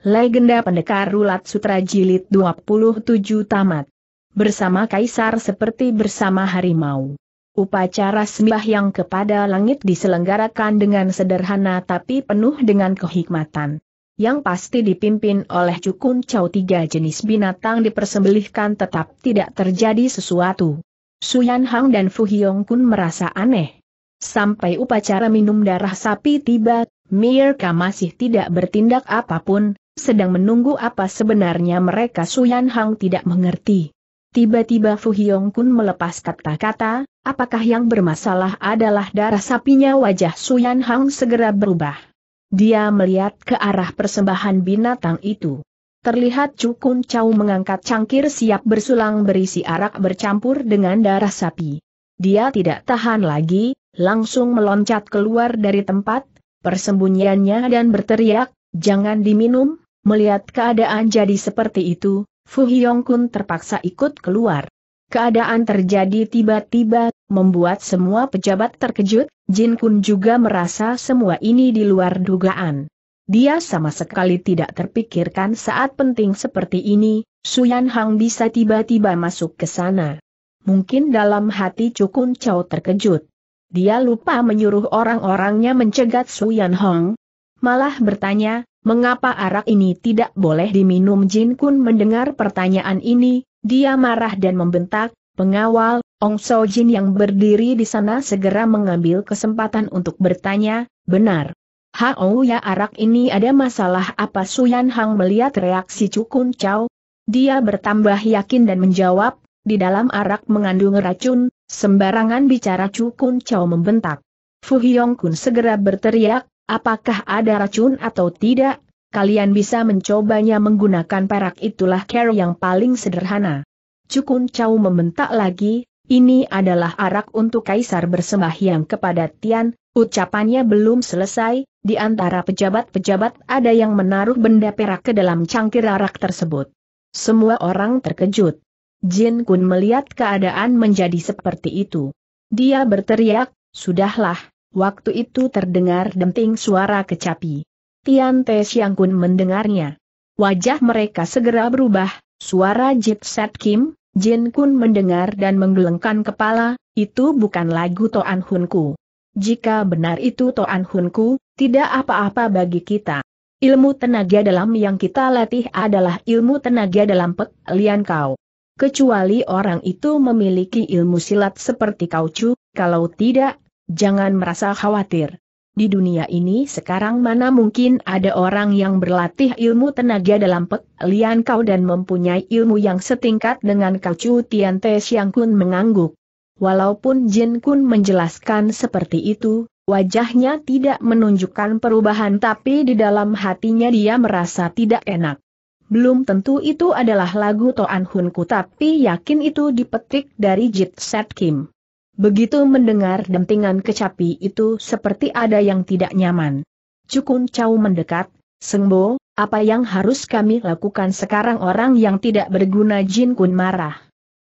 Legenda Pendekar Rulat Sutra Jilid 27 Tamat. Bersama Kaisar seperti bersama harimau. Upacara sembah yang kepada langit diselenggarakan dengan sederhana tapi penuh dengan kehikmatan. Yang pasti dipimpin oleh cukun Chow tiga jenis binatang dipersembelihkan tetap tidak terjadi sesuatu. Suyan Hang dan Fu Hyong Kun merasa aneh. Sampai upacara minum darah sapi tiba, Mirka masih tidak bertindak apapun, sedang menunggu apa sebenarnya mereka Suyan Hang tidak mengerti. Tiba-tiba Fu Hyong Kun melepas kata-kata, apakah yang bermasalah adalah darah sapinya wajah Suyan Hang segera berubah. Dia melihat ke arah persembahan binatang itu. Terlihat Cukun Chau mengangkat cangkir siap bersulang berisi arak bercampur dengan darah sapi. Dia tidak tahan lagi, langsung meloncat keluar dari tempat, persembunyiannya dan berteriak, jangan diminum, Melihat keadaan jadi seperti itu, Fu Hyong Kun terpaksa ikut keluar. Keadaan terjadi tiba-tiba, membuat semua pejabat terkejut, Jin Kun juga merasa semua ini di luar dugaan. Dia sama sekali tidak terpikirkan saat penting seperti ini, Suyan Hang bisa tiba-tiba masuk ke sana. Mungkin dalam hati Cukun Chow terkejut. Dia lupa menyuruh orang-orangnya mencegat Suyan Hong. Malah bertanya, mengapa arak ini tidak boleh diminum Jin Kun mendengar pertanyaan ini, dia marah dan membentak, pengawal, Ong So Jin yang berdiri di sana segera mengambil kesempatan untuk bertanya, benar. Hao ya arak ini ada masalah apa Suyan Hang melihat reaksi Cukun Chow? Dia bertambah yakin dan menjawab, di dalam arak mengandung racun, sembarangan bicara Cukun Chow membentak. Fu Hyong Kun segera berteriak, apakah ada racun atau tidak, kalian bisa mencobanya menggunakan perak itulah care yang paling sederhana. Cukun Chau membentak lagi, ini adalah arak untuk kaisar bersembahyang kepada Tian, ucapannya belum selesai, di antara pejabat-pejabat ada yang menaruh benda perak ke dalam cangkir arak tersebut. Semua orang terkejut. Jin Kun melihat keadaan menjadi seperti itu. Dia berteriak, sudahlah, Waktu itu terdengar denting suara kecapi. Tian Te Siang Kun mendengarnya. Wajah mereka segera berubah, suara Jit Set Kim, Jin Kun mendengar dan menggelengkan kepala, itu bukan lagu Toan Hun Ku. Jika benar itu Toan Hun Ku, tidak apa-apa bagi kita. Ilmu tenaga dalam yang kita latih adalah ilmu tenaga dalam Pek Lian Kau. Kecuali orang itu memiliki ilmu silat seperti kau cu, kalau tidak, Jangan merasa khawatir. Di dunia ini sekarang mana mungkin ada orang yang berlatih ilmu tenaga dalam pek lian kau dan mempunyai ilmu yang setingkat dengan kau Chu Tian Te Siang Kun mengangguk. Walaupun Jin Kun menjelaskan seperti itu, wajahnya tidak menunjukkan perubahan tapi di dalam hatinya dia merasa tidak enak. Belum tentu itu adalah lagu Toan Hunku tapi yakin itu dipetik dari Jit Set Kim. Begitu mendengar dentingan kecapi itu seperti ada yang tidak nyaman. Cukun Cao mendekat, Sengbo, apa yang harus kami lakukan sekarang orang yang tidak berguna Jin Kun marah.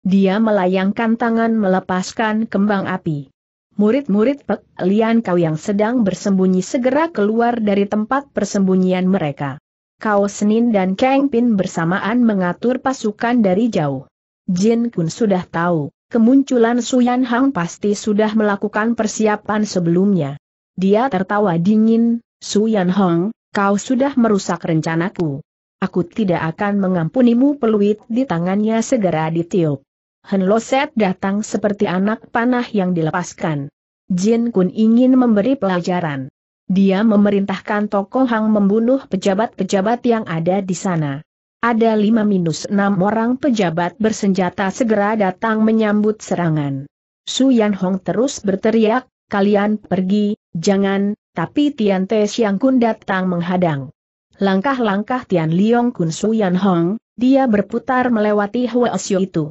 Dia melayangkan tangan melepaskan kembang api. Murid-murid Pek Lian Kau yang sedang bersembunyi segera keluar dari tempat persembunyian mereka. Kau Senin dan Kang Pin bersamaan mengatur pasukan dari jauh. Jin Kun sudah tahu kemunculan Suyan Hang pasti sudah melakukan persiapan sebelumnya. Dia tertawa dingin, Suyan Hang, kau sudah merusak rencanaku. Aku tidak akan mengampunimu peluit di tangannya segera ditiup. Lo Set datang seperti anak panah yang dilepaskan. Jin Kun ingin memberi pelajaran. Dia memerintahkan tokoh Hang membunuh pejabat-pejabat yang ada di sana. Ada lima minus enam orang pejabat bersenjata segera datang menyambut serangan. Su Yan Hong terus berteriak, kalian pergi, jangan, tapi Tian Te Xiang Kun datang menghadang. Langkah-langkah Tian Liong Kun Su Yan Hong, dia berputar melewati Hua Xiu itu.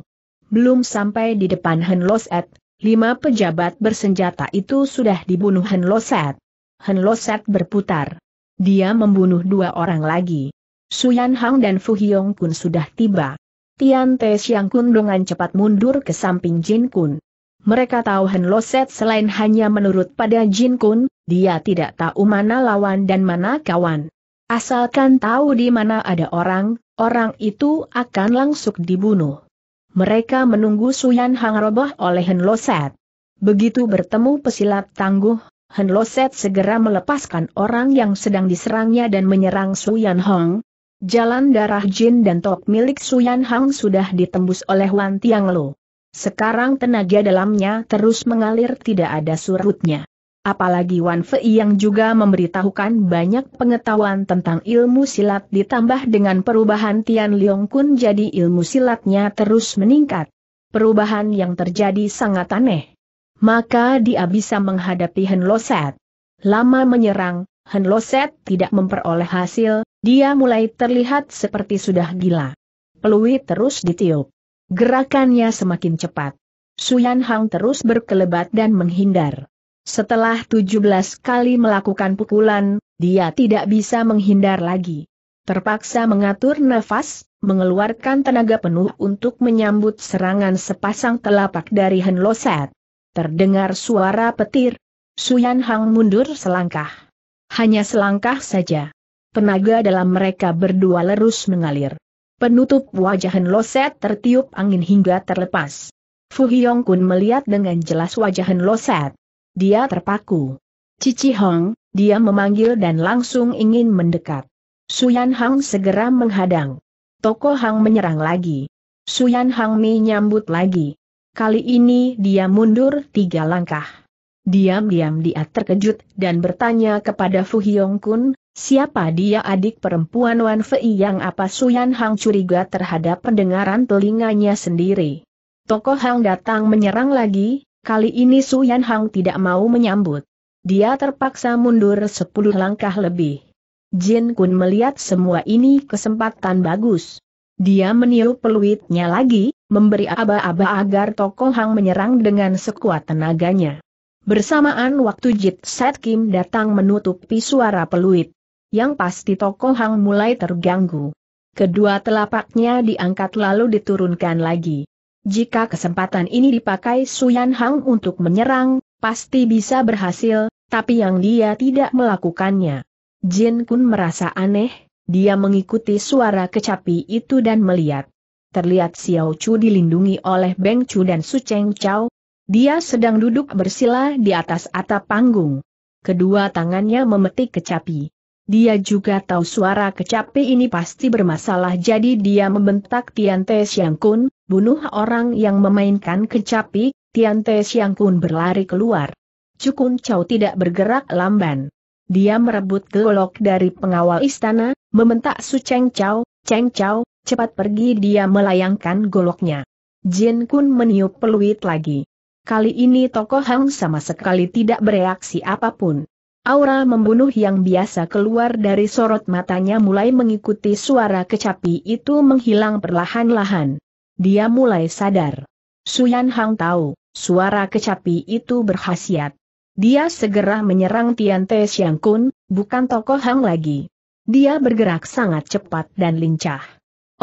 Belum sampai di depan Hen Loset, lima pejabat bersenjata itu sudah dibunuh Hen Loset. Hen Loset berputar. Dia membunuh dua orang lagi. Suyan Hang dan Fu Hyong Kun sudah tiba. Tian Te Xiang Kun dengan cepat mundur ke samping Jin Kun. Mereka tahu Hen Loset selain hanya menurut pada Jin Kun, dia tidak tahu mana lawan dan mana kawan. Asalkan tahu di mana ada orang, orang itu akan langsung dibunuh. Mereka menunggu Suyan Hang roboh oleh Hen Loset. Begitu bertemu pesilat tangguh, Hen Loset segera melepaskan orang yang sedang diserangnya dan menyerang Suyan Hong, Jalan darah Jin dan top milik Suyan Hang sudah ditembus oleh Wan Tiang Lo. Sekarang tenaga dalamnya terus mengalir tidak ada surutnya. Apalagi Wan Fei yang juga memberitahukan banyak pengetahuan tentang ilmu silat ditambah dengan perubahan Tian Leong Kun jadi ilmu silatnya terus meningkat. Perubahan yang terjadi sangat aneh. Maka dia bisa menghadapi Hen Loset. Lama menyerang, Hen Loset tidak memperoleh hasil, dia mulai terlihat seperti sudah gila. Peluit terus ditiup. Gerakannya semakin cepat. Suyan Hang terus berkelebat dan menghindar. Setelah 17 kali melakukan pukulan, dia tidak bisa menghindar lagi. Terpaksa mengatur nafas, mengeluarkan tenaga penuh untuk menyambut serangan sepasang telapak dari Hen Loset. Terdengar suara petir. Suyan Hang mundur selangkah. Hanya selangkah saja. Tenaga dalam mereka berdua lerus mengalir. Penutup wajah Hen Loset tertiup angin hingga terlepas. Fu Hyong Kun melihat dengan jelas wajah Hen Loset. Dia terpaku. Cici Hong, dia memanggil dan langsung ingin mendekat. Suyan Hang segera menghadang. Toko Hang menyerang lagi. Suyan Hang menyambut lagi. Kali ini dia mundur tiga langkah. Diam-diam dia terkejut dan bertanya kepada Fu Hyong Kun, Siapa dia adik perempuan Wan Fei yang apa Suyan Hang curiga terhadap pendengaran telinganya sendiri. Tokoh Hang datang menyerang lagi, kali ini Suyan Hang tidak mau menyambut. Dia terpaksa mundur sepuluh langkah lebih. Jin Kun melihat semua ini kesempatan bagus. Dia meniup peluitnya lagi, memberi aba-aba agar tokoh Hang menyerang dengan sekuat tenaganya. Bersamaan waktu Jit Set Kim datang menutupi suara peluit yang pasti Toko Hang mulai terganggu. Kedua telapaknya diangkat lalu diturunkan lagi. Jika kesempatan ini dipakai Suyan Hang untuk menyerang, pasti bisa berhasil, tapi yang dia tidak melakukannya. Jin Kun merasa aneh, dia mengikuti suara kecapi itu dan melihat. Terlihat Xiao Chu dilindungi oleh Beng Chu dan Su Cheng Chao. Dia sedang duduk bersila di atas atap panggung. Kedua tangannya memetik kecapi. Dia juga tahu suara kecapi ini pasti bermasalah jadi dia membentak Tian Te Siang Kun, bunuh orang yang memainkan kecapi, Tian Te Siang Kun berlari keluar. Cukun Chow tidak bergerak lamban. Dia merebut golok dari pengawal istana, membentak Su Cheng Chow, Cheng Chow, cepat pergi dia melayangkan goloknya. Jin Kun meniup peluit lagi. Kali ini tokoh Hang sama sekali tidak bereaksi apapun. Aura membunuh yang biasa keluar dari sorot matanya mulai mengikuti suara kecapi itu menghilang perlahan-lahan. Dia mulai sadar. Suyan Hang tahu, suara kecapi itu berhasiat. Dia segera menyerang Tian Te Xiang Kun, bukan tokoh Hang lagi. Dia bergerak sangat cepat dan lincah.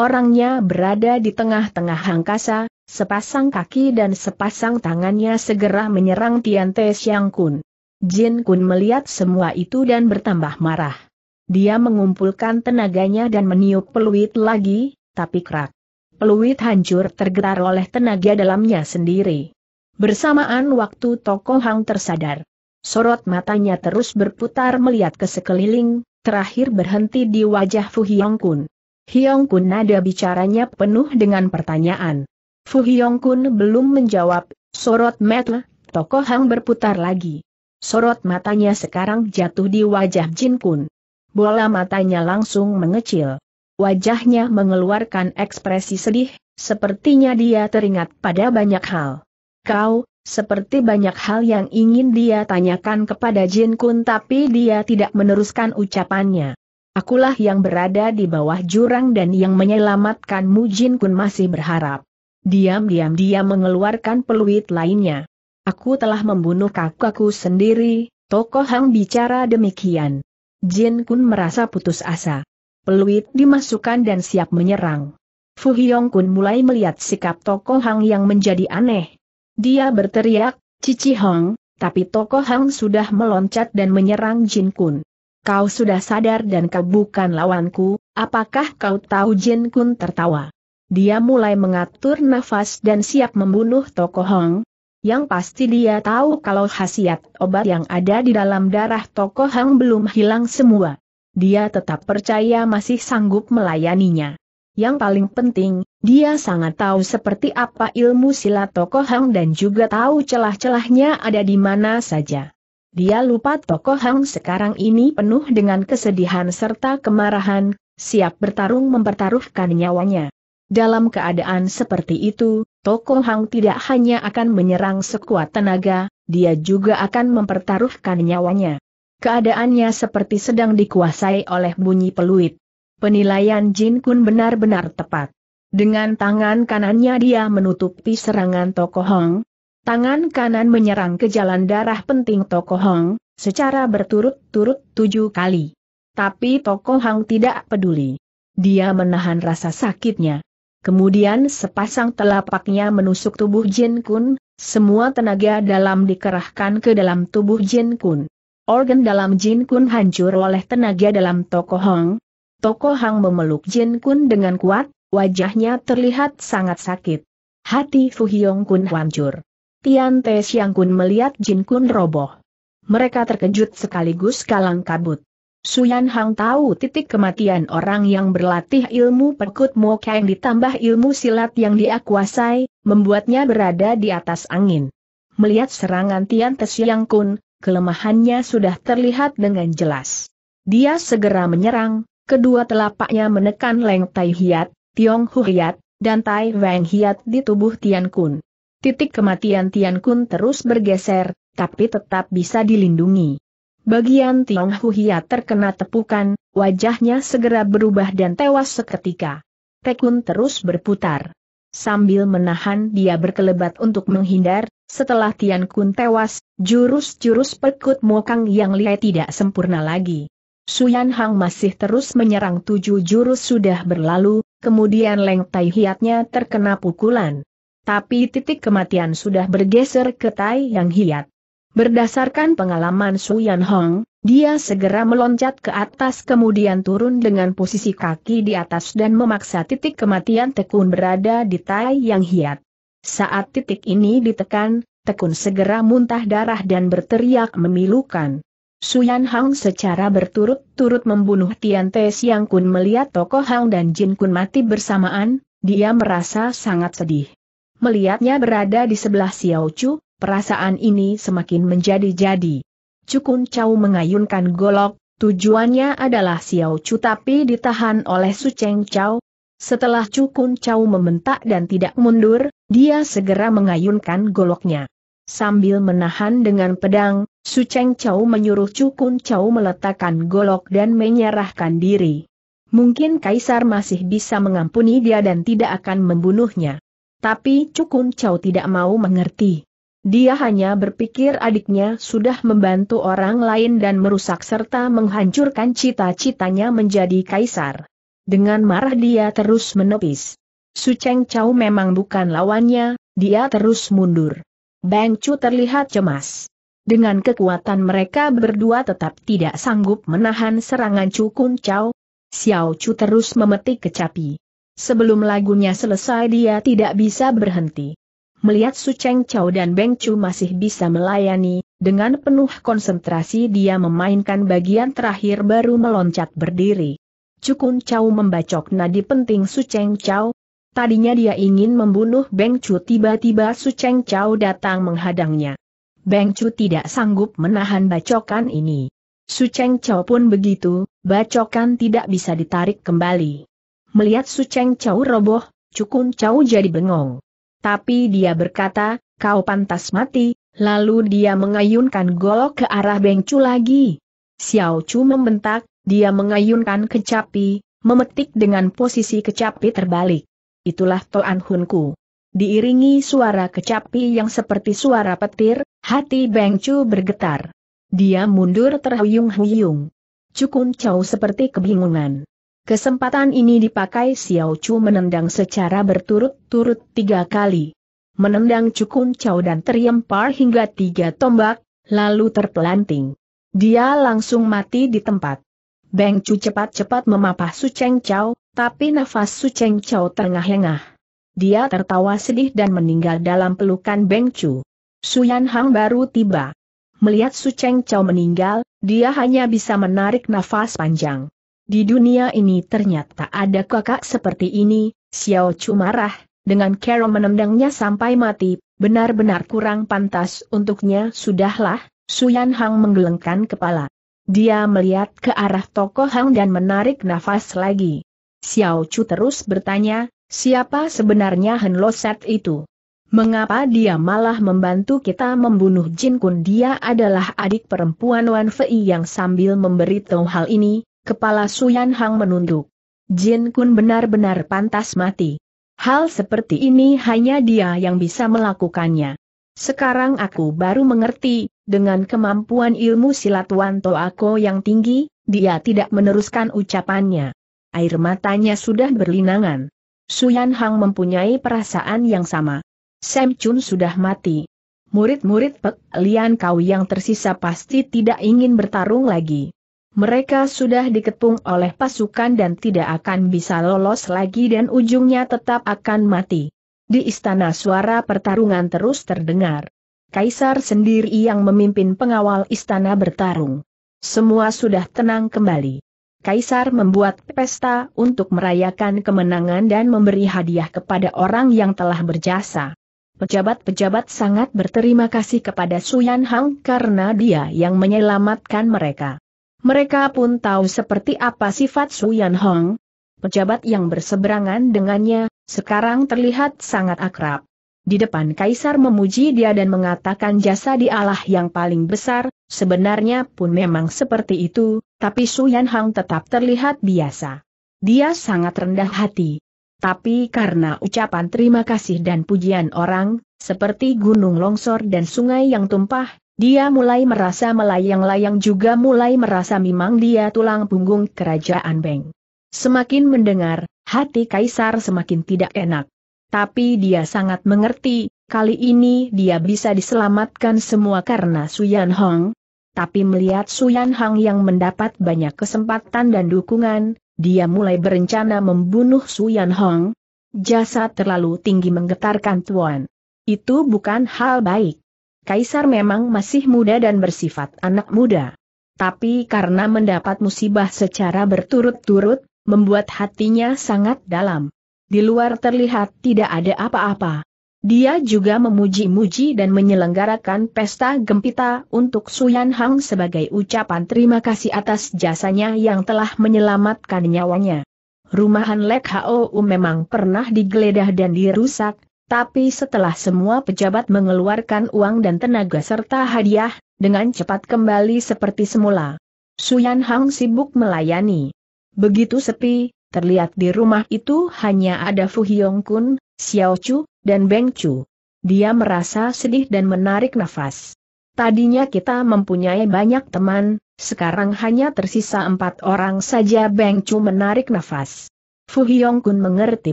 Orangnya berada di tengah-tengah hangkasa, sepasang kaki dan sepasang tangannya segera menyerang Tian Te Xiang Kun. Jin Kun melihat semua itu dan bertambah marah. Dia mengumpulkan tenaganya dan meniup peluit lagi, tapi kerak. Peluit hancur tergetar oleh tenaga dalamnya sendiri. Bersamaan waktu tokoh Hang tersadar. Sorot matanya terus berputar melihat ke sekeliling, terakhir berhenti di wajah Fu Hyong Kun. Hyong Kun nada bicaranya penuh dengan pertanyaan. Fu Hyong Kun belum menjawab, sorot mata, tokoh Hang berputar lagi. Sorot matanya sekarang jatuh di wajah Jin Kun. Bola matanya langsung mengecil. Wajahnya mengeluarkan ekspresi sedih, sepertinya dia teringat pada banyak hal. Kau, seperti banyak hal yang ingin dia tanyakan kepada Jin Kun tapi dia tidak meneruskan ucapannya. Akulah yang berada di bawah jurang dan yang menyelamatkanmu Jin Kun masih berharap. Diam-diam dia mengeluarkan peluit lainnya. Aku telah membunuh kakakku sendiri, Toko Hang bicara demikian. Jin Kun merasa putus asa. Peluit dimasukkan dan siap menyerang. Fu Hyong Kun mulai melihat sikap Toko Hang yang menjadi aneh. Dia berteriak, Cici Hong, tapi Toko Hang sudah meloncat dan menyerang Jin Kun. Kau sudah sadar dan kau bukan lawanku, apakah kau tahu Jin Kun tertawa? Dia mulai mengatur nafas dan siap membunuh Toko Hong, yang pasti dia tahu kalau khasiat obat yang ada di dalam darah tokoh Hang belum hilang semua. Dia tetap percaya masih sanggup melayaninya. Yang paling penting, dia sangat tahu seperti apa ilmu silat tokoh Hang dan juga tahu celah-celahnya ada di mana saja. Dia lupa tokoh Hang sekarang ini penuh dengan kesedihan serta kemarahan, siap bertarung mempertaruhkan nyawanya. Dalam keadaan seperti itu, Toko Hang tidak hanya akan menyerang sekuat tenaga, dia juga akan mempertaruhkan nyawanya. Keadaannya seperti sedang dikuasai oleh bunyi peluit. Penilaian Jin Kun benar-benar tepat. Dengan tangan kanannya dia menutupi serangan Toko Hong. Tangan kanan menyerang ke jalan darah penting Toko Hong, secara berturut-turut tujuh kali. Tapi Toko Hang tidak peduli. Dia menahan rasa sakitnya. Kemudian sepasang telapaknya menusuk tubuh Jin Kun, semua tenaga dalam dikerahkan ke dalam tubuh Jin Kun. Organ dalam Jin Kun hancur oleh tenaga dalam Toko Hong. Toko Hong memeluk Jin Kun dengan kuat, wajahnya terlihat sangat sakit. Hati Fu Hyong Kun hancur. Tian Te Xiang Kun melihat Jin Kun roboh. Mereka terkejut sekaligus kalang kabut. Suyan Hang tahu titik kematian orang yang berlatih ilmu perkut yang ditambah ilmu silat yang dia kuasai, membuatnya berada di atas angin. Melihat serangan Tian Siang Kun, kelemahannya sudah terlihat dengan jelas. Dia segera menyerang, kedua telapaknya menekan Leng Tai Hiat, Tiong Hu Hiat, dan Tai Wang Hiat di tubuh Tian Kun. Titik kematian Tian Kun terus bergeser, tapi tetap bisa dilindungi. Bagian Tiong Huhia terkena tepukan, wajahnya segera berubah dan tewas seketika. Tekun terus berputar. Sambil menahan dia berkelebat untuk menghindar, setelah Tian Kun tewas, jurus-jurus perkut mokang yang lihai tidak sempurna lagi. Suyan Hang masih terus menyerang tujuh jurus sudah berlalu, kemudian Leng Tai Hiatnya terkena pukulan. Tapi titik kematian sudah bergeser ke Tai Yang Hiat. Berdasarkan pengalaman Su Yan Hong, dia segera meloncat ke atas kemudian turun dengan posisi kaki di atas dan memaksa titik kematian tekun berada di tai yang hiat. Saat titik ini ditekan, tekun segera muntah darah dan berteriak memilukan. Su Yan Hong secara berturut-turut membunuh Tian Te Siang Kun melihat tokoh Hang dan Jin Kun mati bersamaan, dia merasa sangat sedih. Melihatnya berada di sebelah Xiao Chu, Perasaan ini semakin menjadi-jadi. Cukun Chau mengayunkan golok, tujuannya adalah Xiao Chu tapi ditahan oleh Su Cheng Chau. Setelah Cukun Chau membentak dan tidak mundur, dia segera mengayunkan goloknya. Sambil menahan dengan pedang, Su Cheng Chau menyuruh Cukun Chau meletakkan golok dan menyerahkan diri. Mungkin Kaisar masih bisa mengampuni dia dan tidak akan membunuhnya. Tapi Cukun Chau tidak mau mengerti. Dia hanya berpikir adiknya sudah membantu orang lain dan merusak serta menghancurkan cita-citanya menjadi kaisar. Dengan marah dia terus menepis. Su Cheng Chau memang bukan lawannya, dia terus mundur. Bang Chu terlihat cemas. Dengan kekuatan mereka berdua tetap tidak sanggup menahan serangan Chu Kun Chau. Xiao Chu terus memetik kecapi. Sebelum lagunya selesai dia tidak bisa berhenti. Melihat Su Cheng Chao dan Beng Chu masih bisa melayani, dengan penuh konsentrasi dia memainkan bagian terakhir baru meloncat berdiri. Cukun Chao membacok nadi penting Su Cheng Chao. Tadinya dia ingin membunuh Beng Chu tiba-tiba Su Cheng Chao datang menghadangnya. Beng Chu tidak sanggup menahan bacokan ini. Su Cheng Chao pun begitu, bacokan tidak bisa ditarik kembali. Melihat Su Cheng Chao roboh, Cukun Chao jadi bengong. Tapi dia berkata, kau pantas mati, lalu dia mengayunkan golok ke arah Bengcu lagi. Xiao Chu membentak, dia mengayunkan kecapi, memetik dengan posisi kecapi terbalik. Itulah Toan Hunku. Diiringi suara kecapi yang seperti suara petir, hati Bengcu bergetar. Dia mundur terhuyung-huyung. Cukun Chow seperti kebingungan. Kesempatan ini dipakai Xiao Chu menendang secara berturut-turut tiga kali. Menendang Cukun Chow dan terlempar hingga tiga tombak, lalu terpelanting. Dia langsung mati di tempat. Beng Chu cepat-cepat memapah Su Cheng Chow, tapi nafas Su Cheng Chow terengah-engah. Dia tertawa sedih dan meninggal dalam pelukan Beng Chu. Su Yan Hang baru tiba. Melihat Su Cheng Chow meninggal, dia hanya bisa menarik nafas panjang. Di dunia ini ternyata ada kakak seperti ini, Xiao Chu marah, dengan Carol menendangnya sampai mati, benar-benar kurang pantas untuknya sudahlah, Yan Hang menggelengkan kepala. Dia melihat ke arah tokoh Hang dan menarik nafas lagi. Xiao Chu terus bertanya, siapa sebenarnya Lo Set itu? Mengapa dia malah membantu kita membunuh Jin Kun? Dia adalah adik perempuan Wan Fei yang sambil memberitahu hal ini, Kepala Suyan Hang menunduk. Jin Kun benar-benar pantas mati. Hal seperti ini hanya dia yang bisa melakukannya. Sekarang aku baru mengerti, dengan kemampuan ilmu silat Wanto Ako yang tinggi, dia tidak meneruskan ucapannya. Air matanya sudah berlinangan. Suyan Hang mempunyai perasaan yang sama. Sam Chun sudah mati. Murid-murid Pek Lian Kau yang tersisa pasti tidak ingin bertarung lagi mereka sudah dikepung oleh pasukan dan tidak akan bisa lolos lagi dan ujungnya tetap akan mati. Di istana suara pertarungan terus terdengar. Kaisar sendiri yang memimpin pengawal istana bertarung. Semua sudah tenang kembali. Kaisar membuat pesta untuk merayakan kemenangan dan memberi hadiah kepada orang yang telah berjasa. Pejabat-pejabat sangat berterima kasih kepada Suyan Hang karena dia yang menyelamatkan mereka. Mereka pun tahu seperti apa sifat Su Yan Hong. Pejabat yang berseberangan dengannya, sekarang terlihat sangat akrab. Di depan Kaisar memuji dia dan mengatakan jasa dialah yang paling besar, sebenarnya pun memang seperti itu, tapi Su Yan Hong tetap terlihat biasa. Dia sangat rendah hati. Tapi karena ucapan terima kasih dan pujian orang, seperti gunung longsor dan sungai yang tumpah, dia mulai merasa melayang-layang juga mulai merasa memang dia tulang punggung kerajaan Beng. Semakin mendengar, hati Kaisar semakin tidak enak. Tapi dia sangat mengerti, kali ini dia bisa diselamatkan semua karena Suyan Hong. Tapi melihat Suyan Hong yang mendapat banyak kesempatan dan dukungan, dia mulai berencana membunuh Suyan Hong. Jasa terlalu tinggi menggetarkan Tuan. Itu bukan hal baik. Kaisar memang masih muda dan bersifat anak muda. Tapi karena mendapat musibah secara berturut-turut, membuat hatinya sangat dalam. Di luar terlihat tidak ada apa-apa. Dia juga memuji-muji dan menyelenggarakan pesta gempita untuk Suyan Hang sebagai ucapan terima kasih atas jasanya yang telah menyelamatkan nyawanya. Rumahan Lek Hou memang pernah digeledah dan dirusak, tapi setelah semua pejabat mengeluarkan uang dan tenaga serta hadiah, dengan cepat kembali seperti semula. Suyan Hang sibuk melayani. Begitu sepi, terlihat di rumah itu hanya ada Fu Hyong Kun, Xiao Chu, dan Beng Chu. Dia merasa sedih dan menarik nafas. Tadinya kita mempunyai banyak teman, sekarang hanya tersisa empat orang saja Beng Chu menarik nafas. Fu Hyong Kun mengerti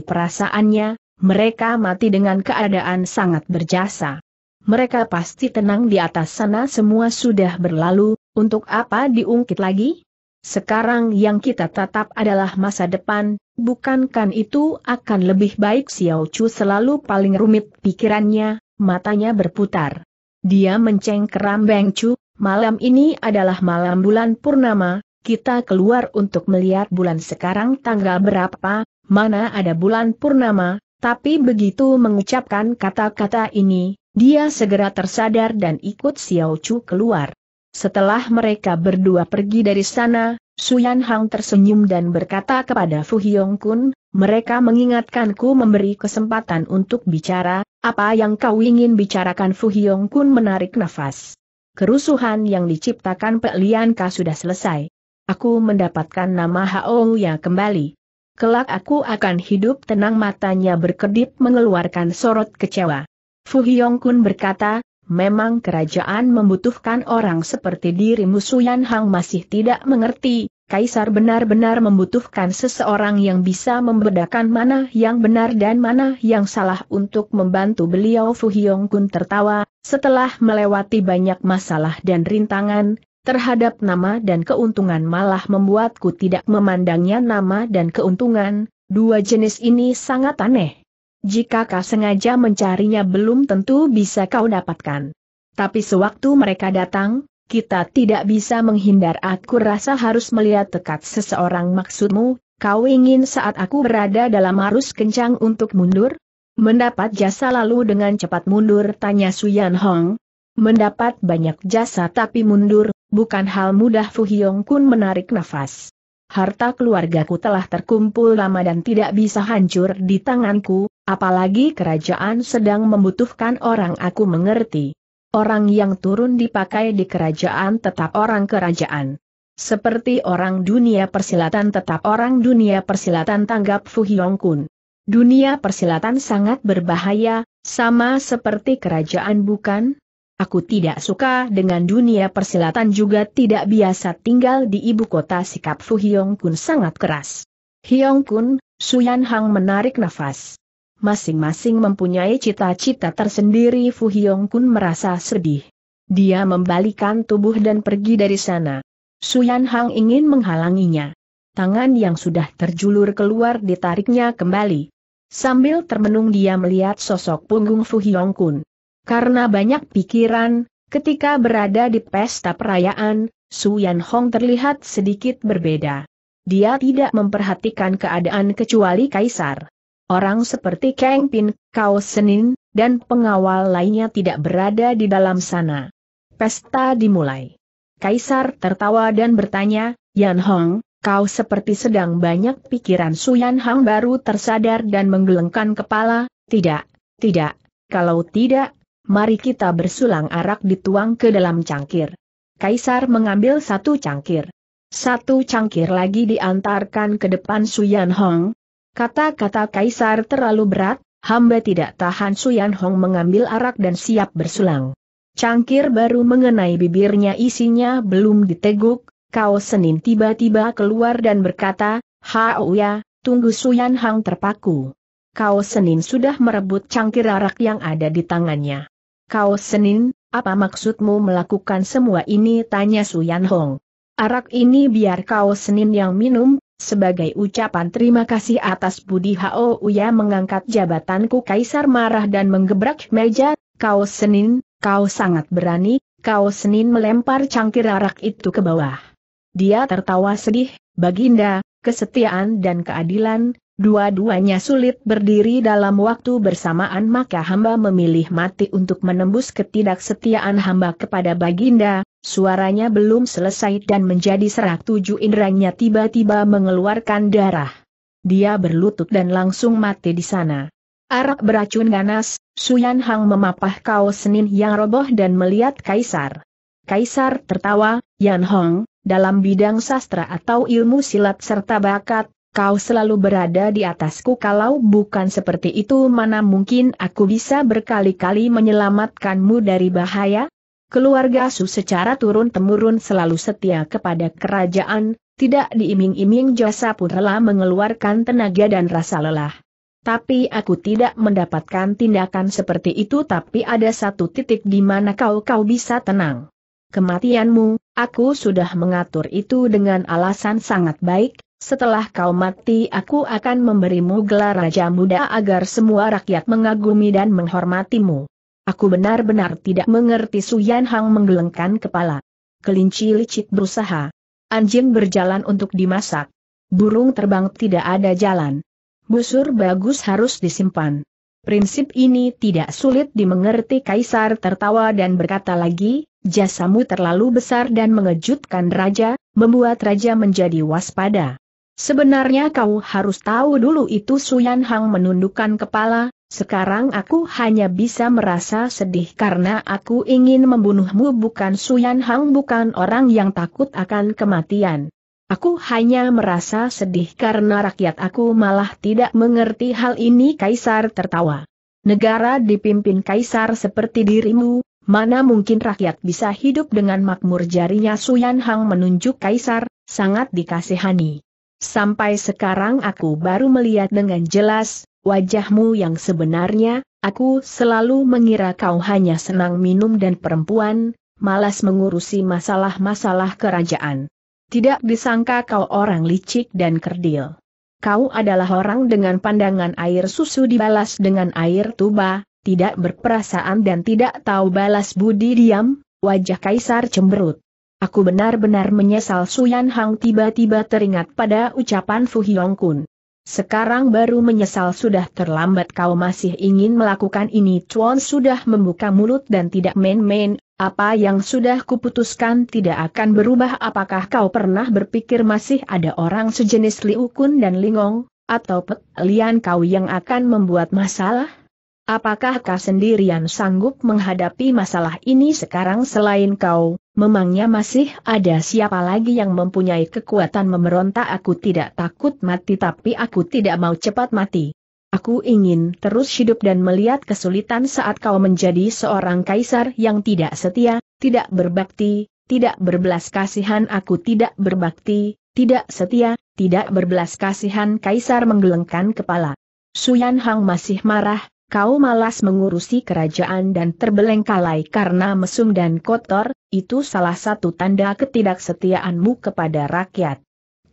perasaannya, mereka mati dengan keadaan sangat berjasa. Mereka pasti tenang di atas sana semua sudah berlalu, untuk apa diungkit lagi? Sekarang yang kita tatap adalah masa depan, bukankah itu akan lebih baik Xiao Chu selalu paling rumit pikirannya, matanya berputar. Dia mencengkeram Beng Chu, malam ini adalah malam bulan purnama, kita keluar untuk melihat bulan sekarang tanggal berapa, mana ada bulan purnama, tapi begitu mengucapkan kata-kata ini, dia segera tersadar dan ikut Xiao Chu keluar. Setelah mereka berdua pergi dari sana, Suyan Hang tersenyum dan berkata kepada Fu Hyong Kun, mereka mengingatkanku memberi kesempatan untuk bicara, apa yang kau ingin bicarakan Fu Hyong Kun menarik nafas. Kerusuhan yang diciptakan Pek Lian Ka sudah selesai. Aku mendapatkan nama Hao Ya kembali. Kelak aku akan hidup tenang matanya berkedip mengeluarkan sorot kecewa. Fu Hyong Kun berkata, memang kerajaan membutuhkan orang seperti dirimu Suyan Hang masih tidak mengerti, Kaisar benar-benar membutuhkan seseorang yang bisa membedakan mana yang benar dan mana yang salah untuk membantu beliau Fu Hyong Kun tertawa, setelah melewati banyak masalah dan rintangan, terhadap nama dan keuntungan malah membuatku tidak memandangnya nama dan keuntungan, dua jenis ini sangat aneh. Jika kau sengaja mencarinya belum tentu bisa kau dapatkan. Tapi sewaktu mereka datang, kita tidak bisa menghindar aku rasa harus melihat tekat seseorang maksudmu, kau ingin saat aku berada dalam arus kencang untuk mundur? Mendapat jasa lalu dengan cepat mundur tanya Suyan Hong. Mendapat banyak jasa tapi mundur, Bukan hal mudah Fu Hyong Kun menarik nafas. Harta keluargaku telah terkumpul lama dan tidak bisa hancur di tanganku, apalagi kerajaan sedang membutuhkan orang aku mengerti. Orang yang turun dipakai di kerajaan tetap orang kerajaan. Seperti orang dunia persilatan tetap orang dunia persilatan tanggap Fu Hyong Kun. Dunia persilatan sangat berbahaya, sama seperti kerajaan bukan? Aku tidak suka dengan dunia persilatan juga tidak biasa tinggal di ibu kota sikap Fu Hyong Kun sangat keras. Hyong Kun, Su Yan Hang menarik nafas. Masing-masing mempunyai cita-cita tersendiri Fu Hyong Kun merasa sedih. Dia membalikan tubuh dan pergi dari sana. Su Yan Hang ingin menghalanginya. Tangan yang sudah terjulur keluar ditariknya kembali. Sambil termenung dia melihat sosok punggung Fu Hyong Kun. Karena banyak pikiran, ketika berada di pesta perayaan, Su Yan Hong terlihat sedikit berbeda. Dia tidak memperhatikan keadaan kecuali Kaisar. Orang seperti Kang Pin, Kao Senin, dan pengawal lainnya tidak berada di dalam sana. Pesta dimulai. Kaisar tertawa dan bertanya, Yan Hong, kau seperti sedang banyak pikiran Su Yan Hong baru tersadar dan menggelengkan kepala, tidak, tidak, kalau tidak, mari kita bersulang arak dituang ke dalam cangkir. Kaisar mengambil satu cangkir. Satu cangkir lagi diantarkan ke depan Suyan Hong. Kata-kata Kaisar terlalu berat, hamba tidak tahan Suyan Hong mengambil arak dan siap bersulang. Cangkir baru mengenai bibirnya isinya belum diteguk, Kau Senin tiba-tiba keluar dan berkata, Hau ya, tunggu Suyan Hong terpaku. Kau Senin sudah merebut cangkir arak yang ada di tangannya. Kau Senin, apa maksudmu melakukan semua ini? Tanya Suyan Hong. Arak ini biar Kau Senin yang minum, sebagai ucapan terima kasih atas budi Hao Uya mengangkat jabatanku Kaisar marah dan menggebrak meja, Kau Senin, kau sangat berani, Kau Senin melempar cangkir arak itu ke bawah. Dia tertawa sedih, Baginda, kesetiaan dan keadilan, dua-duanya sulit berdiri dalam waktu bersamaan maka hamba memilih mati untuk menembus ketidaksetiaan hamba kepada Baginda, suaranya belum selesai dan menjadi serak tujuh inderanya tiba-tiba mengeluarkan darah. Dia berlutut dan langsung mati di sana. Arak beracun ganas, Suyan Hang memapah kaos Senin yang roboh dan melihat Kaisar. Kaisar tertawa, Yan Hong, dalam bidang sastra atau ilmu silat serta bakat, Kau selalu berada di atasku kalau bukan seperti itu mana mungkin aku bisa berkali-kali menyelamatkanmu dari bahaya? Keluarga Su secara turun-temurun selalu setia kepada kerajaan, tidak diiming-iming jasa pun rela mengeluarkan tenaga dan rasa lelah. Tapi aku tidak mendapatkan tindakan seperti itu tapi ada satu titik di mana kau-kau bisa tenang. Kematianmu, aku sudah mengatur itu dengan alasan sangat baik, setelah kau mati aku akan memberimu gelar Raja Muda agar semua rakyat mengagumi dan menghormatimu. Aku benar-benar tidak mengerti Suyan Hang menggelengkan kepala. Kelinci licik berusaha. Anjing berjalan untuk dimasak. Burung terbang tidak ada jalan. Busur bagus harus disimpan. Prinsip ini tidak sulit dimengerti Kaisar tertawa dan berkata lagi, jasamu terlalu besar dan mengejutkan Raja, membuat Raja menjadi waspada. Sebenarnya kau harus tahu dulu itu Suyan Hang menundukkan kepala, sekarang aku hanya bisa merasa sedih karena aku ingin membunuhmu bukan Suyan Hang bukan orang yang takut akan kematian. Aku hanya merasa sedih karena rakyat aku malah tidak mengerti hal ini Kaisar tertawa. Negara dipimpin Kaisar seperti dirimu, mana mungkin rakyat bisa hidup dengan makmur jarinya Suyan Hang menunjuk Kaisar, sangat dikasihani. Sampai sekarang aku baru melihat dengan jelas, wajahmu yang sebenarnya, aku selalu mengira kau hanya senang minum dan perempuan, malas mengurusi masalah-masalah kerajaan. Tidak disangka kau orang licik dan kerdil. Kau adalah orang dengan pandangan air susu dibalas dengan air tuba, tidak berperasaan dan tidak tahu balas budi diam, wajah kaisar cemberut. Aku benar-benar menyesal Suyan Hang tiba-tiba teringat pada ucapan Fu Hyong Kun. Sekarang baru menyesal sudah terlambat kau masih ingin melakukan ini Chuan sudah membuka mulut dan tidak main-main, apa yang sudah kuputuskan tidak akan berubah apakah kau pernah berpikir masih ada orang sejenis Liu Kun dan Lingong, atau Pek Lian kau yang akan membuat masalah? Apakah kau sendirian sanggup menghadapi masalah ini sekarang selain kau, memangnya masih ada siapa lagi yang mempunyai kekuatan memberontak aku tidak takut mati tapi aku tidak mau cepat mati. Aku ingin terus hidup dan melihat kesulitan saat kau menjadi seorang kaisar yang tidak setia, tidak berbakti, tidak berbelas kasihan aku tidak berbakti, tidak setia, tidak berbelas kasihan kaisar menggelengkan kepala. Suyan Hang masih marah, kau malas mengurusi kerajaan dan terbelengkalai karena mesum dan kotor, itu salah satu tanda ketidaksetiaanmu kepada rakyat.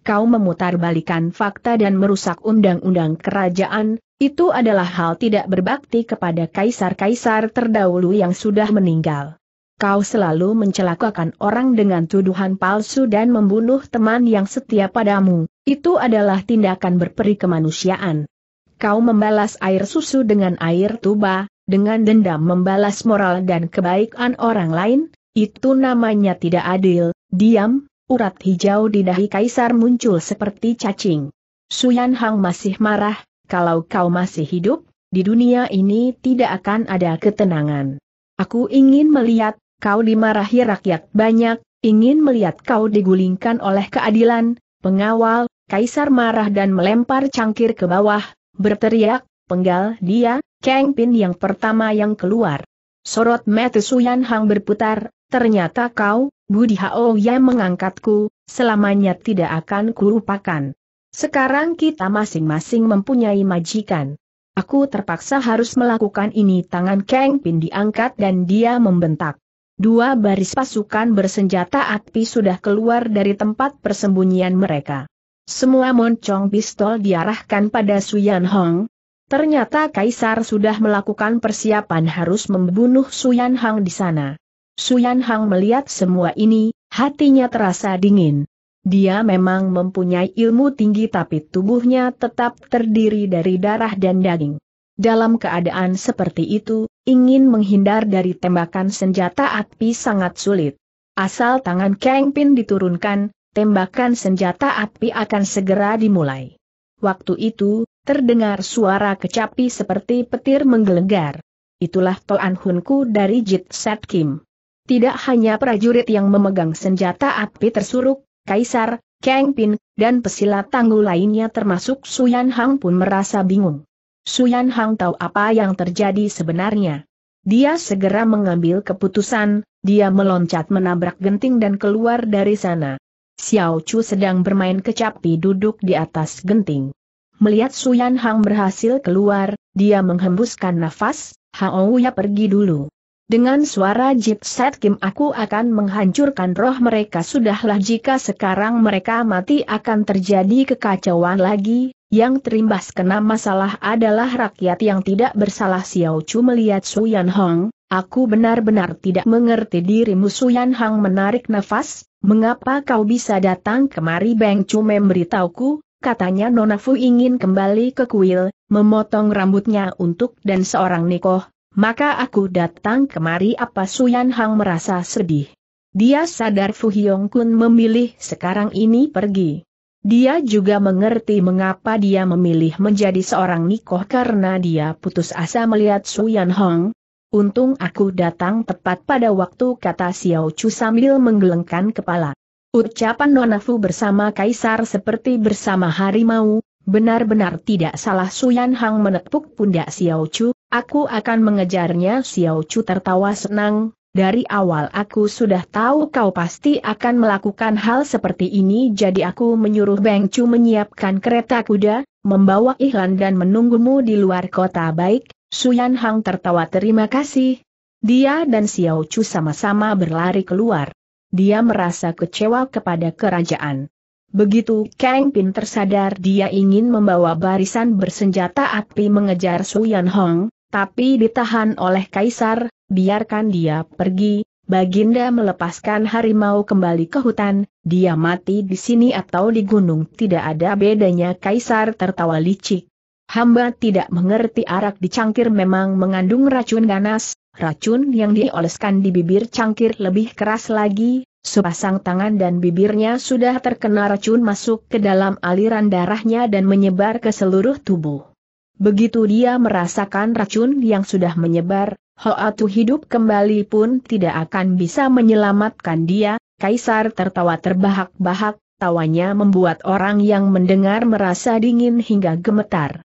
Kau memutarbalikan fakta dan merusak undang-undang kerajaan, itu adalah hal tidak berbakti kepada kaisar-kaisar terdahulu yang sudah meninggal. Kau selalu mencelakakan orang dengan tuduhan palsu dan membunuh teman yang setia padamu, itu adalah tindakan berperi kemanusiaan kau membalas air susu dengan air tuba, dengan dendam membalas moral dan kebaikan orang lain, itu namanya tidak adil, diam, urat hijau di dahi kaisar muncul seperti cacing. Suyan Hang masih marah, kalau kau masih hidup, di dunia ini tidak akan ada ketenangan. Aku ingin melihat, kau dimarahi rakyat banyak, ingin melihat kau digulingkan oleh keadilan, pengawal, kaisar marah dan melempar cangkir ke bawah, Berteriak, penggal dia, Kang Pin yang pertama yang keluar. Sorot mata Suyan Hang berputar, ternyata kau, Budi Hao yang mengangkatku, selamanya tidak akan kulupakan. Sekarang kita masing-masing mempunyai majikan. Aku terpaksa harus melakukan ini tangan Kang Pin diangkat dan dia membentak. Dua baris pasukan bersenjata api sudah keluar dari tempat persembunyian mereka. Semua moncong pistol diarahkan pada Suyan Hong. Ternyata Kaisar sudah melakukan persiapan harus membunuh Suyan Hang di sana. Suyan Hang melihat semua ini, hatinya terasa dingin. Dia memang mempunyai ilmu tinggi tapi tubuhnya tetap terdiri dari darah dan daging. Dalam keadaan seperti itu, ingin menghindar dari tembakan senjata api sangat sulit. Asal tangan Kang Pin diturunkan, tembakan senjata api akan segera dimulai. Waktu itu, terdengar suara kecapi seperti petir menggelegar. Itulah Toan Hunku dari Jit Set Kim. Tidak hanya prajurit yang memegang senjata api tersuruk, Kaisar, Kang Pin, dan pesilat tangguh lainnya termasuk Suyan Hang pun merasa bingung. Suyan Hang tahu apa yang terjadi sebenarnya. Dia segera mengambil keputusan, dia meloncat menabrak genting dan keluar dari sana. Xiao Chu sedang bermain kecapi duduk di atas genting. Melihat Suyan Hang berhasil keluar, dia menghembuskan nafas, Hao ya pergi dulu. Dengan suara Jip Set Kim aku akan menghancurkan roh mereka sudahlah jika sekarang mereka mati akan terjadi kekacauan lagi, yang terimbas kena masalah adalah rakyat yang tidak bersalah Xiao Chu melihat Suyan Hang, aku benar-benar tidak mengerti dirimu Suyan Hang menarik nafas, Mengapa kau bisa datang kemari Beng Chu memberitahuku, katanya Nona Fu ingin kembali ke kuil, memotong rambutnya untuk dan seorang Nikoh, maka aku datang kemari apa Suyan Hang merasa sedih. Dia sadar Fu Hyong Kun memilih sekarang ini pergi. Dia juga mengerti mengapa dia memilih menjadi seorang Nikoh karena dia putus asa melihat Suyan Hong, Untung aku datang tepat pada waktu kata Xiao Chu sambil menggelengkan kepala. Ucapan Nonafu bersama Kaisar seperti bersama harimau, benar-benar tidak salah Suyan Hang menepuk pundak Xiao Chu, aku akan mengejarnya Xiao Chu tertawa senang, dari awal aku sudah tahu kau pasti akan melakukan hal seperti ini jadi aku menyuruh Beng Chu menyiapkan kereta kuda, membawa Ihlan dan menunggumu di luar kota baik, Suyan Hang tertawa terima kasih. Dia dan Xiao Chu sama-sama berlari keluar. Dia merasa kecewa kepada kerajaan. Begitu Kang Pin tersadar dia ingin membawa barisan bersenjata api mengejar Suyan Hong, tapi ditahan oleh Kaisar, biarkan dia pergi, Baginda melepaskan harimau kembali ke hutan, dia mati di sini atau di gunung tidak ada bedanya Kaisar tertawa licik, Hamba tidak mengerti arak di cangkir memang mengandung racun ganas, racun yang dioleskan di bibir cangkir lebih keras lagi, sepasang tangan dan bibirnya sudah terkena racun masuk ke dalam aliran darahnya dan menyebar ke seluruh tubuh. Begitu dia merasakan racun yang sudah menyebar, Hoatu hidup kembali pun tidak akan bisa menyelamatkan dia, Kaisar tertawa terbahak-bahak, tawanya membuat orang yang mendengar merasa dingin hingga gemetar.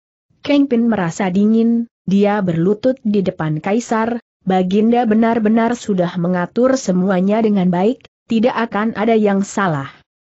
Kingpin merasa dingin, dia berlutut di depan kaisar, Baginda benar-benar sudah mengatur semuanya dengan baik, tidak akan ada yang salah.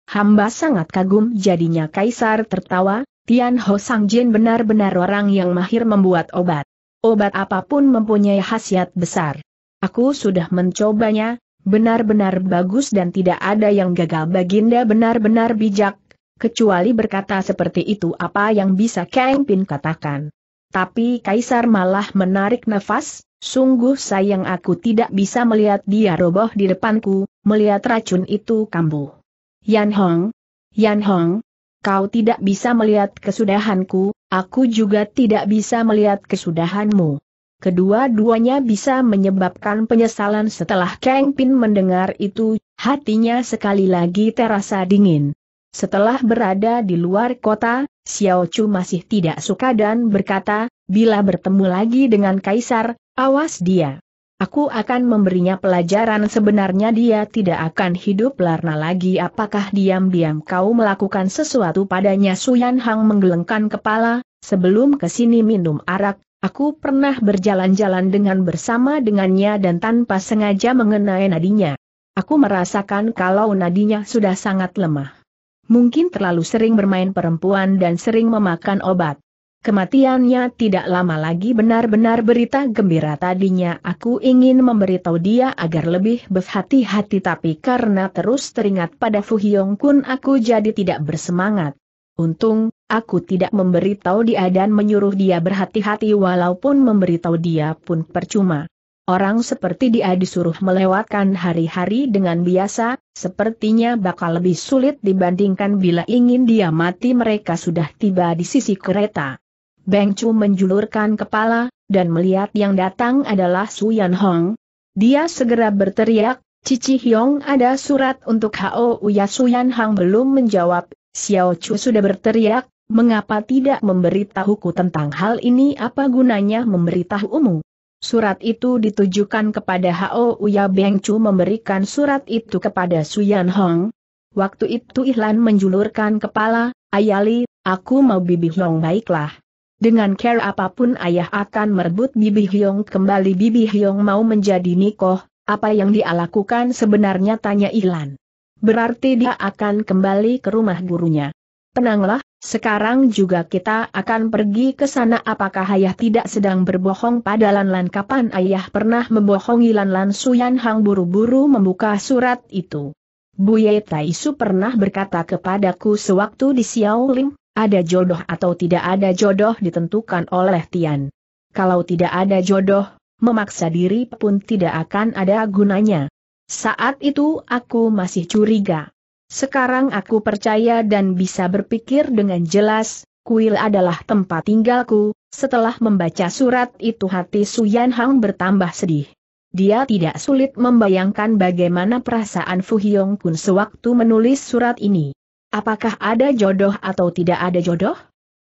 Hamba sangat kagum jadinya kaisar tertawa, Tian Ho Sang Jin benar-benar orang yang mahir membuat obat. Obat apapun mempunyai khasiat besar. Aku sudah mencobanya, benar-benar bagus dan tidak ada yang gagal baginda benar-benar bijak, Kecuali berkata seperti itu apa yang bisa Kang Pin katakan. Tapi Kaisar malah menarik nafas, sungguh sayang aku tidak bisa melihat dia roboh di depanku, melihat racun itu kambuh. Yan Hong, Yan Hong, kau tidak bisa melihat kesudahanku, aku juga tidak bisa melihat kesudahanmu. Kedua-duanya bisa menyebabkan penyesalan setelah Kang Pin mendengar itu, hatinya sekali lagi terasa dingin. Setelah berada di luar kota, Xiao Chu masih tidak suka dan berkata, bila bertemu lagi dengan Kaisar, awas dia. Aku akan memberinya pelajaran sebenarnya dia tidak akan hidup larna lagi apakah diam-diam kau melakukan sesuatu padanya Suyan Hang menggelengkan kepala, sebelum kesini minum arak, aku pernah berjalan-jalan dengan bersama dengannya dan tanpa sengaja mengenai nadinya. Aku merasakan kalau nadinya sudah sangat lemah mungkin terlalu sering bermain perempuan dan sering memakan obat. Kematiannya tidak lama lagi benar-benar berita gembira tadinya aku ingin memberitahu dia agar lebih berhati-hati tapi karena terus teringat pada Fu Hyong Kun aku jadi tidak bersemangat. Untung, aku tidak memberitahu dia dan menyuruh dia berhati-hati walaupun memberitahu dia pun percuma. Orang seperti dia disuruh melewatkan hari-hari dengan biasa, sepertinya bakal lebih sulit dibandingkan bila ingin dia mati mereka sudah tiba di sisi kereta. Beng Chu menjulurkan kepala, dan melihat yang datang adalah Su Yan Hong. Dia segera berteriak, Cici Hyong ada surat untuk Hao. Uya Su Yan Hong belum menjawab, Xiao Chu sudah berteriak, mengapa tidak memberitahuku tentang hal ini apa gunanya memberitahumu? Surat itu ditujukan kepada Hao Uya Beng Chu memberikan surat itu kepada Suyan Hong. Waktu itu Ihlan menjulurkan kepala, Ayali, aku mau Bibi Hyong baiklah. Dengan care apapun ayah akan merebut Bibi Hyong kembali Bibi Hyong mau menjadi Nikoh, apa yang dia lakukan sebenarnya tanya Ihlan. Berarti dia akan kembali ke rumah gurunya. Tenanglah, sekarang juga kita akan pergi ke sana apakah ayah tidak sedang berbohong pada Lanlan kapan ayah pernah membohongi Lanlan Suyan Hang buru-buru membuka surat itu. Buye Taisu pernah berkata kepadaku sewaktu di Xiaoling, ada jodoh atau tidak ada jodoh ditentukan oleh Tian. Kalau tidak ada jodoh, memaksa diri pun tidak akan ada gunanya. Saat itu aku masih curiga. Sekarang aku percaya dan bisa berpikir dengan jelas, kuil adalah tempat tinggalku, setelah membaca surat itu hati Yan Hang bertambah sedih. Dia tidak sulit membayangkan bagaimana perasaan Fu Hyong Kun sewaktu menulis surat ini. Apakah ada jodoh atau tidak ada jodoh?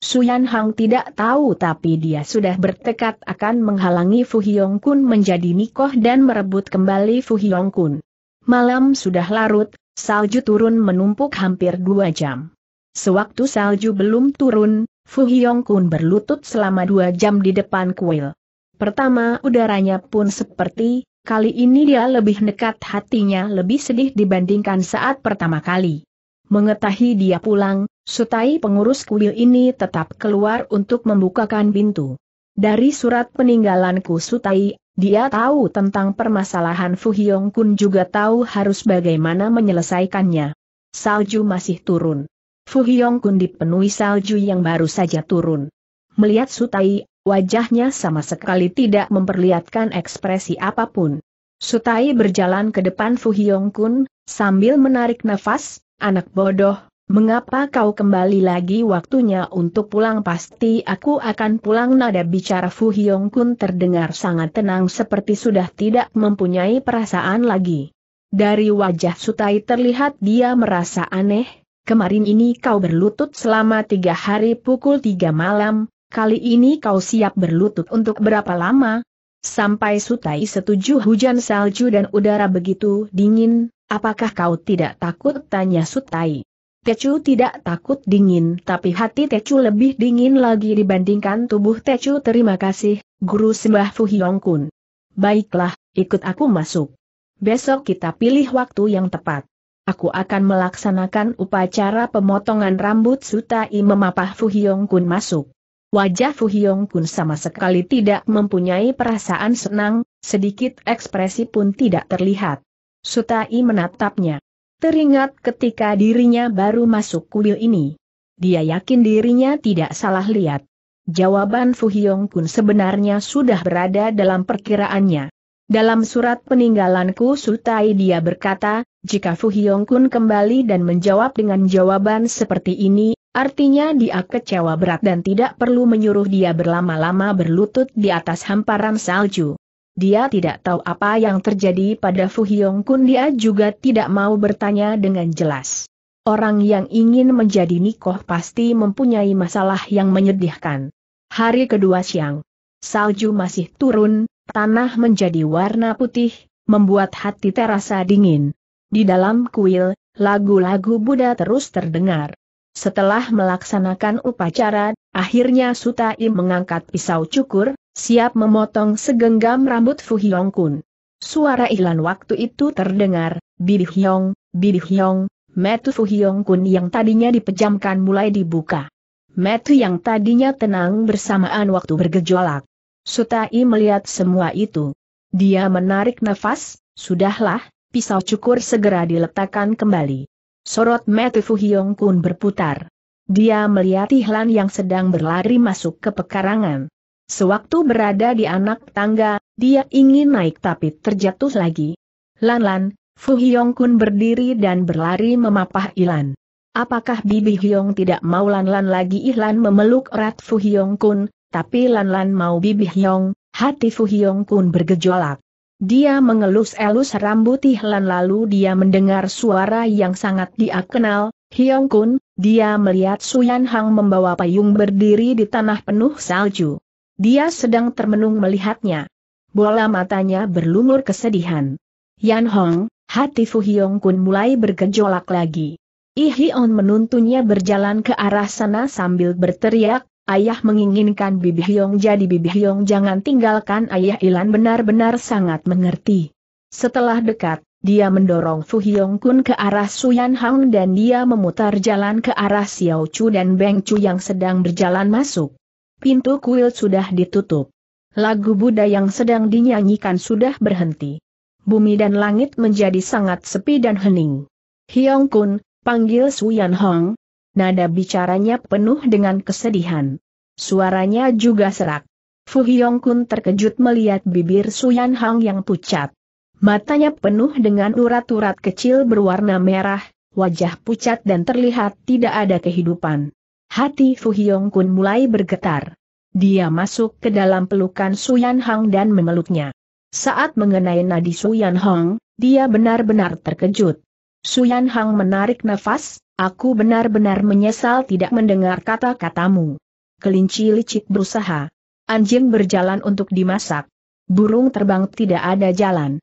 Yan Hang tidak tahu tapi dia sudah bertekad akan menghalangi Fu Hyong Kun menjadi nikoh dan merebut kembali Fu Hyong Kun. Malam sudah larut, Salju turun menumpuk hampir dua jam. Sewaktu salju belum turun, Fu Hyong Kun berlutut selama dua jam di depan kuil. Pertama udaranya pun seperti, kali ini dia lebih nekat, hatinya lebih sedih dibandingkan saat pertama kali. Mengetahui dia pulang, Sutai pengurus kuil ini tetap keluar untuk membukakan pintu. Dari surat peninggalanku Sutai dia tahu tentang permasalahan Fu Hyong Kun juga tahu harus bagaimana menyelesaikannya. Salju masih turun. Fu Hyong Kun dipenuhi salju yang baru saja turun. Melihat Sutai, wajahnya sama sekali tidak memperlihatkan ekspresi apapun. Sutai berjalan ke depan Fu Hyong Kun, sambil menarik nafas, anak bodoh, Mengapa kau kembali lagi waktunya untuk pulang pasti aku akan pulang nada bicara Fu Hyong Kun terdengar sangat tenang seperti sudah tidak mempunyai perasaan lagi. Dari wajah Sutai terlihat dia merasa aneh, kemarin ini kau berlutut selama tiga hari pukul tiga malam, kali ini kau siap berlutut untuk berapa lama? Sampai Sutai setuju hujan salju dan udara begitu dingin, apakah kau tidak takut tanya Sutai? Tecu tidak takut dingin tapi hati Tecu lebih dingin lagi dibandingkan tubuh Tecu terima kasih, Guru Sembah Fuhyong Kun. Baiklah, ikut aku masuk. Besok kita pilih waktu yang tepat. Aku akan melaksanakan upacara pemotongan rambut Sutai memapah Fuhyong Kun masuk. Wajah Fuhyong Kun sama sekali tidak mempunyai perasaan senang, sedikit ekspresi pun tidak terlihat. Sutai menatapnya teringat ketika dirinya baru masuk kuil ini. Dia yakin dirinya tidak salah lihat. Jawaban Fu Fuhyong Kun sebenarnya sudah berada dalam perkiraannya. Dalam surat peninggalanku Sutai dia berkata, jika Fu Fuhyong Kun kembali dan menjawab dengan jawaban seperti ini, artinya dia kecewa berat dan tidak perlu menyuruh dia berlama-lama berlutut di atas hamparan salju. Dia tidak tahu apa yang terjadi pada Fu Hyong Kun dia juga tidak mau bertanya dengan jelas. Orang yang ingin menjadi Nikoh pasti mempunyai masalah yang menyedihkan. Hari kedua siang, salju masih turun, tanah menjadi warna putih, membuat hati terasa dingin. Di dalam kuil, lagu-lagu Buddha terus terdengar. Setelah melaksanakan upacara, Akhirnya Sutai mengangkat pisau cukur, siap memotong segenggam rambut Fu Hyong Kun. Suara ilan waktu itu terdengar, Bibi Hyong, Bibi Hyong, metu Fu Hyong Kun yang tadinya dipejamkan mulai dibuka. Metu yang tadinya tenang bersamaan waktu bergejolak. Sutai melihat semua itu. Dia menarik nafas, sudahlah, pisau cukur segera diletakkan kembali. Sorot metu Fu Hyong Kun berputar. Dia melihat Ihlan yang sedang berlari masuk ke pekarangan. Sewaktu berada di anak tangga, dia ingin naik tapi terjatuh lagi. Lan-lan, Fu Hyong Kun berdiri dan berlari memapah Ihlan. Apakah Bibi Hyong tidak mau Lan-lan lagi Ihlan memeluk erat Fu Hyong Kun, tapi Lan-lan mau Bibi Hyong, hati Fu Hyong Kun bergejolak. Dia mengelus-elus rambut Ihlan lalu dia mendengar suara yang sangat dia kenal, Hyong Kun, dia melihat Suyan Hang membawa payung berdiri di tanah penuh salju. Dia sedang termenung melihatnya. Bola matanya berlumur kesedihan. Yan Hong, hati Fu Hyong Kun mulai bergejolak lagi. Hyeon menuntunnya berjalan ke arah sana sambil berteriak, Ayah menginginkan Bibi Hyong jadi Bibi Hyong jangan tinggalkan Ayah Ilan benar-benar sangat mengerti. Setelah dekat, dia mendorong Fu Hyong Kun ke arah Suyan Hang dan dia memutar jalan ke arah Xiao Chu dan Beng Chu yang sedang berjalan masuk. Pintu kuil sudah ditutup. Lagu Buddha yang sedang dinyanyikan sudah berhenti. Bumi dan langit menjadi sangat sepi dan hening. Hyong Kun, panggil Suyan Hong. Nada bicaranya penuh dengan kesedihan. Suaranya juga serak. Fu Hyong Kun terkejut melihat bibir Suyan Hang yang pucat. Matanya penuh dengan urat-urat kecil berwarna merah, wajah pucat dan terlihat tidak ada kehidupan. Hati Fu Hyong Kun mulai bergetar. Dia masuk ke dalam pelukan Su Yan Hang dan memeluknya. Saat mengenai nadi Su Yan Hang, dia benar-benar terkejut. Su Yan Hang menarik nafas, aku benar-benar menyesal tidak mendengar kata-katamu. Kelinci licik berusaha. Anjing berjalan untuk dimasak. Burung terbang tidak ada jalan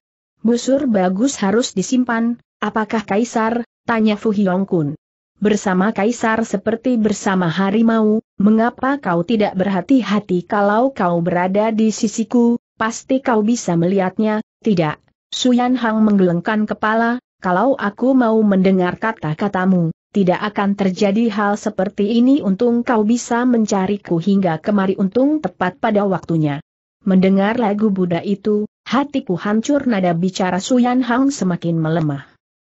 busur bagus harus disimpan, apakah Kaisar, tanya Fu Hyongkun. Bersama Kaisar seperti bersama harimau, mengapa kau tidak berhati-hati kalau kau berada di sisiku, pasti kau bisa melihatnya, tidak? Suyan Hang menggelengkan kepala, kalau aku mau mendengar kata-katamu, tidak akan terjadi hal seperti ini untung kau bisa mencariku hingga kemari untung tepat pada waktunya. Mendengar lagu Buddha itu, hatiku hancur nada bicara Suyan Hang semakin melemah.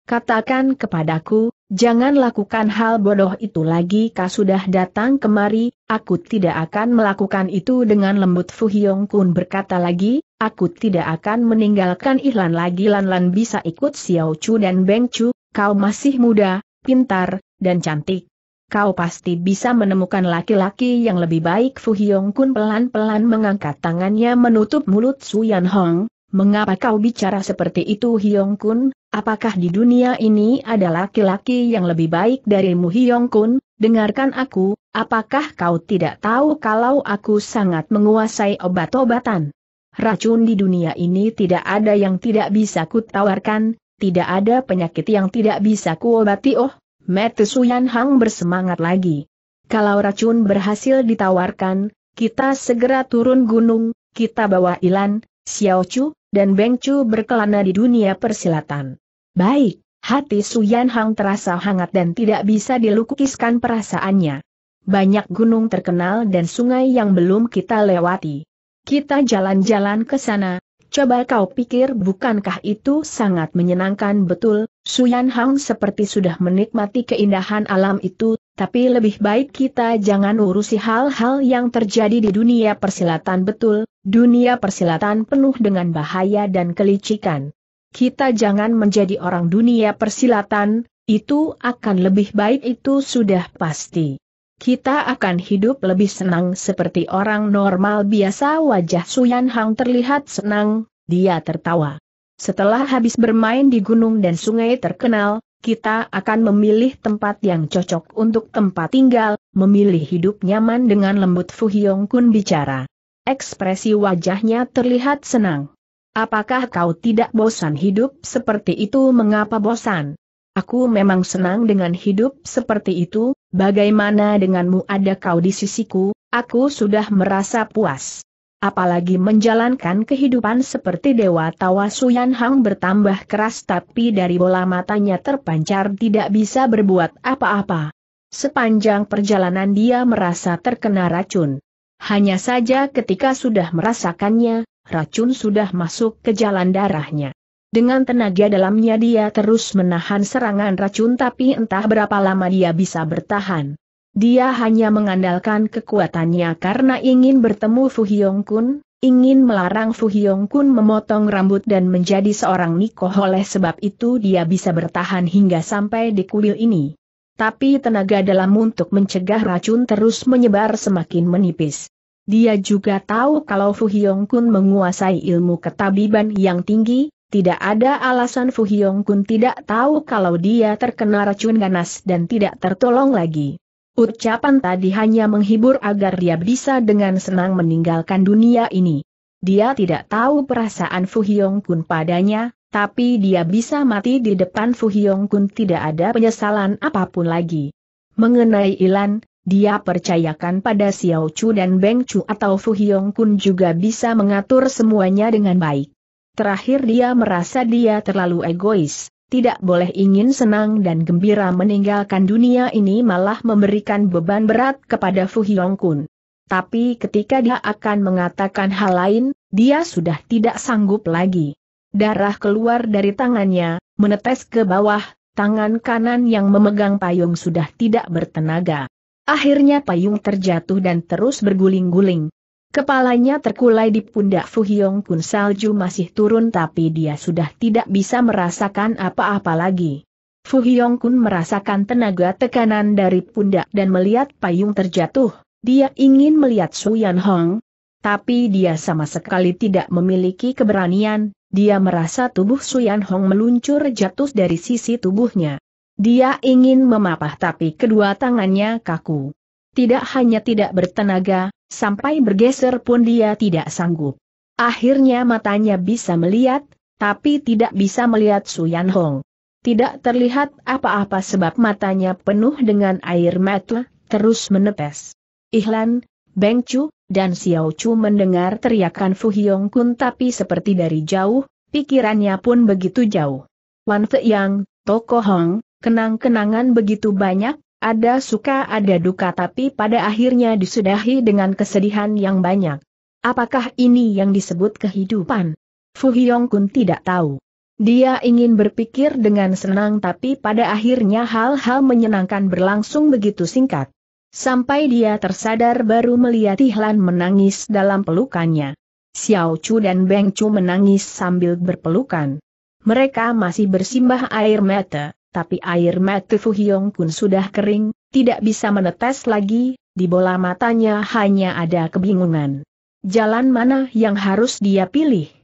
Katakan kepadaku, jangan lakukan hal bodoh itu lagi kau sudah datang kemari, aku tidak akan melakukan itu dengan lembut Fu Hyong Kun berkata lagi, aku tidak akan meninggalkan Ihlan lagi Lan Lan bisa ikut Xiao Chu dan Beng Chu, kau masih muda, pintar, dan cantik kau pasti bisa menemukan laki-laki yang lebih baik Fu Hyong Kun pelan-pelan mengangkat tangannya menutup mulut Su Yan Hong, mengapa kau bicara seperti itu Hyong Kun, apakah di dunia ini ada laki-laki yang lebih baik darimu Hyong Kun, dengarkan aku, apakah kau tidak tahu kalau aku sangat menguasai obat-obatan? Racun di dunia ini tidak ada yang tidak bisa kutawarkan. tidak ada penyakit yang tidak bisa kuobati. oh, Suyan Hang bersemangat lagi. Kalau racun berhasil ditawarkan, kita segera turun gunung, kita bawa Ilan, Xiao Chu, dan Beng Chu berkelana di dunia persilatan. Baik, hati Suyan Hang terasa hangat dan tidak bisa dilukiskan perasaannya. Banyak gunung terkenal dan sungai yang belum kita lewati. Kita jalan-jalan ke sana, coba kau pikir bukankah itu sangat menyenangkan betul, Suyan Hang seperti sudah menikmati keindahan alam itu, tapi lebih baik kita jangan urusi hal-hal yang terjadi di dunia persilatan betul, dunia persilatan penuh dengan bahaya dan kelicikan. Kita jangan menjadi orang dunia persilatan, itu akan lebih baik itu sudah pasti. Kita akan hidup lebih senang seperti orang normal biasa wajah Suyan Hang terlihat senang, dia tertawa. Setelah habis bermain di gunung dan sungai terkenal, kita akan memilih tempat yang cocok untuk tempat tinggal, memilih hidup nyaman dengan lembut Fu Hyong Kun bicara. Ekspresi wajahnya terlihat senang. Apakah kau tidak bosan hidup seperti itu mengapa bosan? Aku memang senang dengan hidup seperti itu, bagaimana denganmu ada kau di sisiku, aku sudah merasa puas apalagi menjalankan kehidupan seperti Dewa Tawa Suyan Hang bertambah keras tapi dari bola matanya terpancar tidak bisa berbuat apa-apa. Sepanjang perjalanan dia merasa terkena racun. Hanya saja ketika sudah merasakannya, racun sudah masuk ke jalan darahnya. Dengan tenaga dalamnya dia terus menahan serangan racun tapi entah berapa lama dia bisa bertahan. Dia hanya mengandalkan kekuatannya karena ingin bertemu Fu Hyong Kun, ingin melarang Fu Hyong Kun memotong rambut dan menjadi seorang Niko oleh sebab itu dia bisa bertahan hingga sampai di kuil ini. Tapi tenaga dalam untuk mencegah racun terus menyebar semakin menipis. Dia juga tahu kalau Fu Hyong Kun menguasai ilmu ketabiban yang tinggi, tidak ada alasan Fu Hyong Kun tidak tahu kalau dia terkena racun ganas dan tidak tertolong lagi. Ucapan tadi hanya menghibur agar dia bisa dengan senang meninggalkan dunia ini. Dia tidak tahu perasaan Fu Hyong Kun padanya, tapi dia bisa mati di depan Fu Hyong Kun tidak ada penyesalan apapun lagi. Mengenai Ilan, dia percayakan pada Xiao Chu dan Beng Chu atau Fu Hyong Kun juga bisa mengatur semuanya dengan baik. Terakhir dia merasa dia terlalu egois tidak boleh ingin senang dan gembira meninggalkan dunia ini malah memberikan beban berat kepada Fu Hyong Kun. Tapi ketika dia akan mengatakan hal lain, dia sudah tidak sanggup lagi. Darah keluar dari tangannya, menetes ke bawah, tangan kanan yang memegang payung sudah tidak bertenaga. Akhirnya payung terjatuh dan terus berguling-guling, Kepalanya terkulai di pundak Fu Fuhyong Kun salju masih turun tapi dia sudah tidak bisa merasakan apa-apa lagi. Fu Fuhyong Kun merasakan tenaga tekanan dari pundak dan melihat payung terjatuh. Dia ingin melihat Su Yan Hong, tapi dia sama sekali tidak memiliki keberanian. Dia merasa tubuh Su Yan Hong meluncur jatuh dari sisi tubuhnya. Dia ingin memapah tapi kedua tangannya kaku. Tidak hanya tidak bertenaga, Sampai bergeser pun dia tidak sanggup. Akhirnya matanya bisa melihat, tapi tidak bisa melihat Yan Hong. Tidak terlihat apa-apa sebab matanya penuh dengan air mata, terus menetes. Ihlan, Beng Chu, dan Xiao Chu mendengar teriakan Fu Hyong Kun tapi seperti dari jauh, pikirannya pun begitu jauh. Wan Fe Yang, Toko Hong, kenang-kenangan begitu banyak, ada suka ada duka tapi pada akhirnya disudahi dengan kesedihan yang banyak. Apakah ini yang disebut kehidupan? Fu Hyong Kun tidak tahu. Dia ingin berpikir dengan senang tapi pada akhirnya hal-hal menyenangkan berlangsung begitu singkat. Sampai dia tersadar baru melihat Ihlan menangis dalam pelukannya. Xiao Chu dan Beng Chu menangis sambil berpelukan. Mereka masih bersimbah air mata tapi air mata Fu Hyong pun sudah kering, tidak bisa menetes lagi, di bola matanya hanya ada kebingungan. Jalan mana yang harus dia pilih?